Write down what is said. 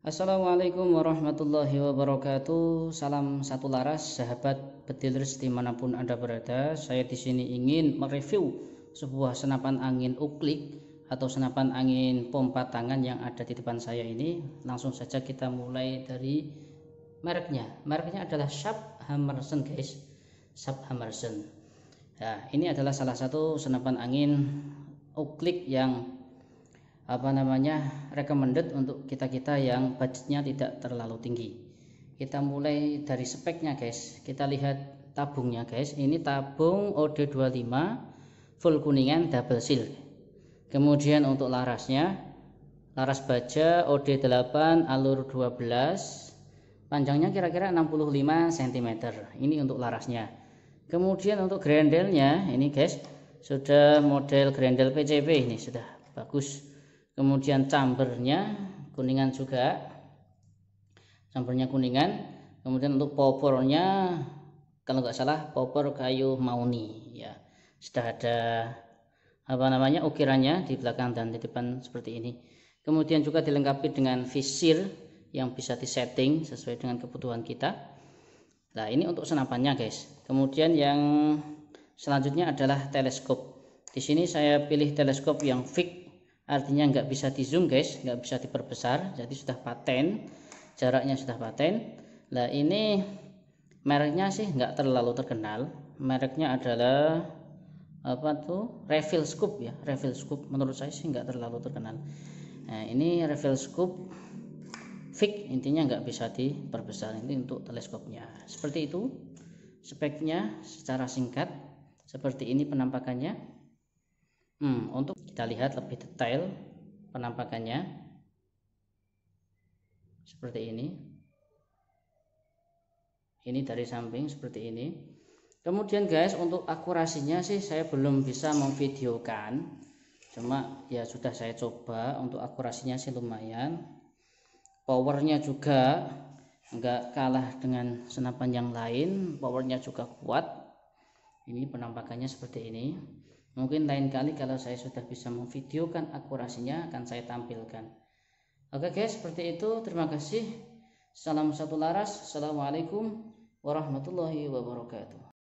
Assalamualaikum warahmatullahi wabarakatuh. Salam satu laras, sahabat petilers dimanapun anda berada. Saya di sini ingin mereview sebuah senapan angin uklik atau senapan angin pompa tangan yang ada di depan saya ini. Langsung saja kita mulai dari mereknya. Mereknya adalah Sharp Hammerson, guys. Sharp Hammerson. Nah, ini adalah salah satu senapan angin uklik yang apa namanya recommended untuk kita-kita yang budgetnya tidak terlalu tinggi kita mulai dari speknya guys kita lihat tabungnya guys ini tabung OD25 full kuningan double seal kemudian untuk larasnya laras baja OD8 alur 12 panjangnya kira-kira 65 cm ini untuk larasnya kemudian untuk grendelnya ini guys sudah model grendel PCB ini sudah bagus kemudian chambernya kuningan juga chambernya kuningan kemudian untuk popornya kalau nggak salah popor kayu mauni ya sudah ada apa namanya ukirannya di belakang dan di depan seperti ini kemudian juga dilengkapi dengan visir yang bisa disetting sesuai dengan kebutuhan kita nah ini untuk senapannya guys kemudian yang selanjutnya adalah teleskop di sini saya pilih teleskop yang fix artinya nggak bisa di zoom guys nggak bisa diperbesar jadi sudah paten jaraknya sudah paten nah ini mereknya sih nggak terlalu terkenal mereknya adalah apa tuh refill scoop ya refill scoop menurut saya sih nggak terlalu terkenal nah ini refill scoop fix intinya nggak bisa diperbesar ini untuk teleskopnya seperti itu speknya secara singkat seperti ini penampakannya Hmm, untuk kita lihat lebih detail penampakannya seperti ini. Ini dari samping seperti ini. Kemudian guys, untuk akurasinya sih saya belum bisa memvideokan. Cuma ya sudah saya coba untuk akurasinya sih lumayan. Powernya juga enggak kalah dengan senapan yang lain, powernya juga kuat. Ini penampakannya seperti ini. Mungkin lain kali kalau saya sudah bisa memvideokan akurasinya akan saya tampilkan. Oke guys, seperti itu. Terima kasih. Salam satu laras. Assalamualaikum warahmatullahi wabarakatuh.